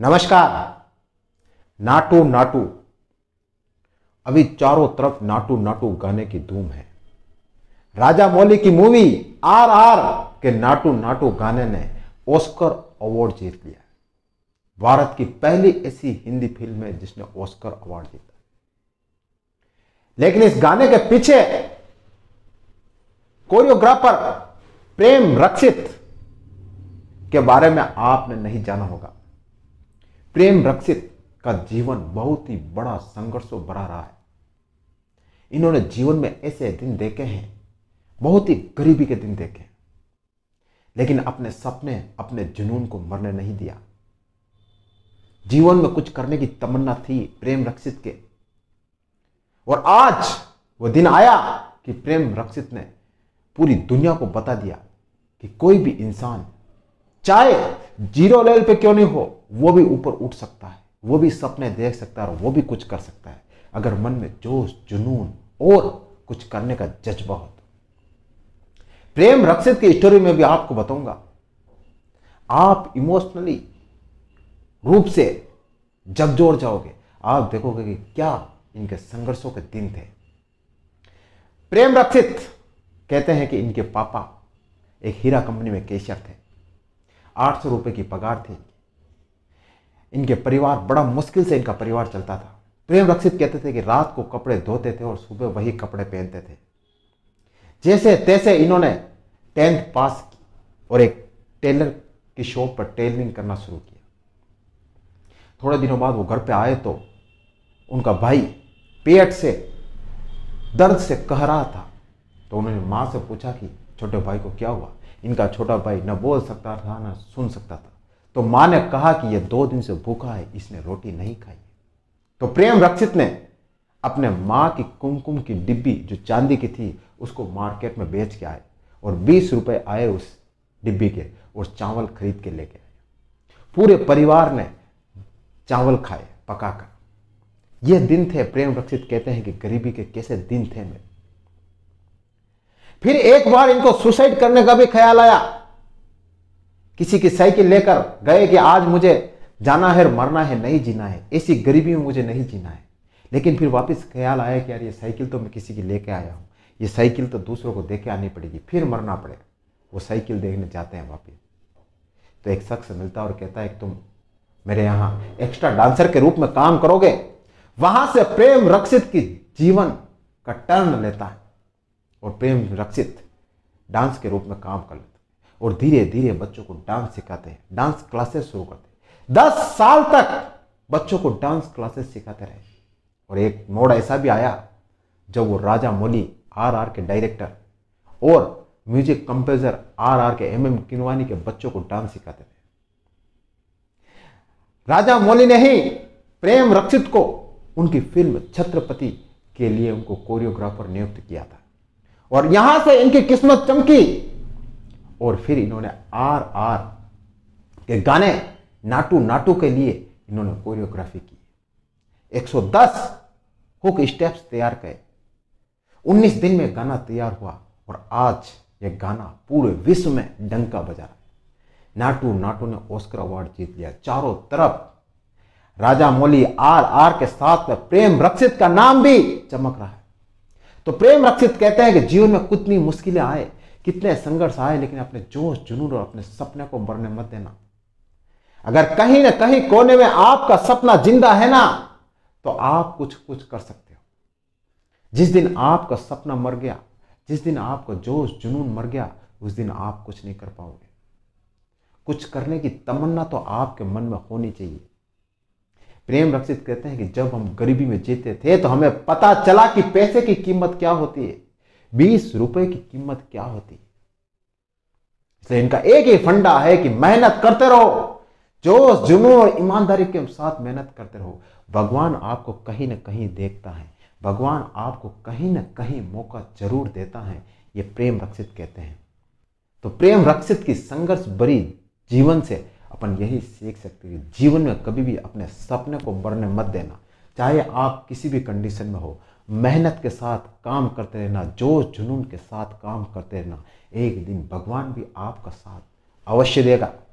नमस्कार नाटू नाटू अभी चारों तरफ नाटू नाटू गाने की धूम है राजा मौली की मूवी आर आर के नाटू नाटू गाने ने ऑस्कर अवार्ड जीत लिया भारत की पहली ऐसी हिंदी फिल्म है जिसने ऑस्कर अवार्ड जीता लेकिन इस गाने के पीछे कोरियोग्राफर प्रेम रक्षित के बारे में आपने नहीं जाना होगा प्रेम रक्षित का जीवन बहुत ही बड़ा संघर्षों भरा रहा है इन्होंने जीवन में ऐसे दिन देखे हैं बहुत ही गरीबी के दिन देखे हैं लेकिन अपने सपने अपने जुनून को मरने नहीं दिया जीवन में कुछ करने की तमन्ना थी प्रेम रक्षित के और आज वो दिन आया कि प्रेम रक्षित ने पूरी दुनिया को बता दिया कि कोई भी इंसान चाहे जीरो लेवल पे क्यों नहीं हो वो भी ऊपर उठ सकता है वो भी सपने देख सकता है और वो भी कुछ कर सकता है अगर मन में जोश जुनून और कुछ करने का जज्बा हो तो प्रेम रक्षित की स्टोरी में भी आपको बताऊंगा आप इमोशनली रूप से जगजोर जाओगे आप देखोगे कि क्या इनके संघर्षों के दिन थे प्रेम रक्षित कहते हैं कि इनके पापा एक हीरा कंपनी में कैशियर थे आठ सौ रुपये की पगार थी इनके परिवार बड़ा मुश्किल से इनका परिवार चलता था प्रेम रक्षित कहते थे कि रात को कपड़े धोते थे और सुबह वही कपड़े पहनते थे जैसे तैसे इन्होंने टेंथ पास की और एक टेलर की शॉप पर टेलरिंग करना शुरू किया थोड़े दिनों बाद वो घर पे आए तो उनका भाई पेट से दर्द से कह रहा था तो उन्होंने माँ से पूछा कि छोटे भाई को क्या हुआ इनका छोटा भाई न बोल सकता था न सुन सकता था तो माँ ने कहा कि यह दो दिन से भूखा है इसने रोटी नहीं खाई तो प्रेम रक्षित ने अपने माँ की कुमकुम की डिब्बी जो चांदी की थी उसको मार्केट में बेच के आए और बीस रुपए आए उस डिब्बी के और चावल खरीद के लेके आए पूरे परिवार ने चावल खाए पकाकर यह दिन थे प्रेम रक्षित कहते हैं कि गरीबी के कैसे दिन थे मेरे फिर एक बार इनको सुसाइड करने का भी ख्याल आया किसी की साइकिल लेकर गए कि आज मुझे जाना है मरना है नहीं जीना है ऐसी गरीबी में मुझे नहीं जीना है लेकिन फिर वापस ख्याल आया कि यार ये साइकिल तो मैं किसी की लेके आया हूँ ये साइकिल तो दूसरों को देके आनी पड़ेगी फिर मरना पड़ेगा वो साइकिल देखने जाते हैं वापिस तो एक शख्स मिलता है और कहता है तुम मेरे यहाँ एक्स्ट्रा डांसर के रूप में काम करोगे वहां से प्रेम रक्षित की जीवन का टर्न लेता है और प्रेम रक्षित डांस के रूप में काम कर लेते और धीरे धीरे बच्चों को डांस सिखाते हैं डांस क्लासेस शुरू करते दस साल तक बच्चों को डांस क्लासेस सिखाते रहे और एक मोड़ ऐसा भी आया जब वो राजा मोली आर आर के डायरेक्टर और म्यूजिक कंपोजर आर आर के एम एम किनवानी के बच्चों को डांस सिखाते थे राजा मौली ने ही प्रेम रक्षित को उनकी फिल्म छत्रपति के लिए उनको कोरियोग्राफर नियुक्त किया था और यहां से इनकी किस्मत चमकी और फिर इन्होंने आर आर के गाने नाटू नाटू के लिए इन्होंने कोरियोग्राफी की 110 हुक स्टेप्स तैयार किए 19 दिन में गाना तैयार हुआ और आज यह गाना पूरे विश्व में डंका बजा रहा है नाटू नाटू ने ऑस्कर अवार्ड जीत लिया चारों तरफ राजा मौली आर आर के साथ प्रेम रक्षित का नाम भी चमक रहा है तो प्रेम रक्षित कहते हैं कि जीवन में कितनी मुश्किलें आए कितने संघर्ष आए लेकिन अपने जोश जुनून और अपने सपने को मरने मत देना अगर कहीं ना कहीं कोने में आपका सपना जिंदा है ना तो आप कुछ कुछ कर सकते हो जिस दिन आपका सपना मर गया जिस दिन आपका जोश जुनून मर गया उस दिन आप कुछ नहीं कर पाओगे कुछ करने की तमन्ना तो आपके मन में होनी चाहिए प्रेम रक्षित कहते हैं कि जब हम गरीबी में जीते थे तो हमें पता चला कि पैसे की कीमत क्या होती है बीस रुपए की कीमत क्या होती है इसलिए इनका एक ही फंडा है कि मेहनत करते रहो जोश जुनून और ईमानदारी के साथ मेहनत करते रहो भगवान आपको कहीं ना कहीं देखता है भगवान आपको कहीं ना कहीं मौका जरूर देता है ये प्रेम रक्षित कहते हैं तो प्रेम रक्षित की संघर्ष भरी जीवन से अपन यही सीख सकते हैं जीवन में कभी भी अपने सपने को बढ़ने मत देना चाहे आप किसी भी कंडीशन में हो मेहनत के साथ काम करते रहना जो जुनून के साथ काम करते रहना एक दिन भगवान भी आपका साथ अवश्य देगा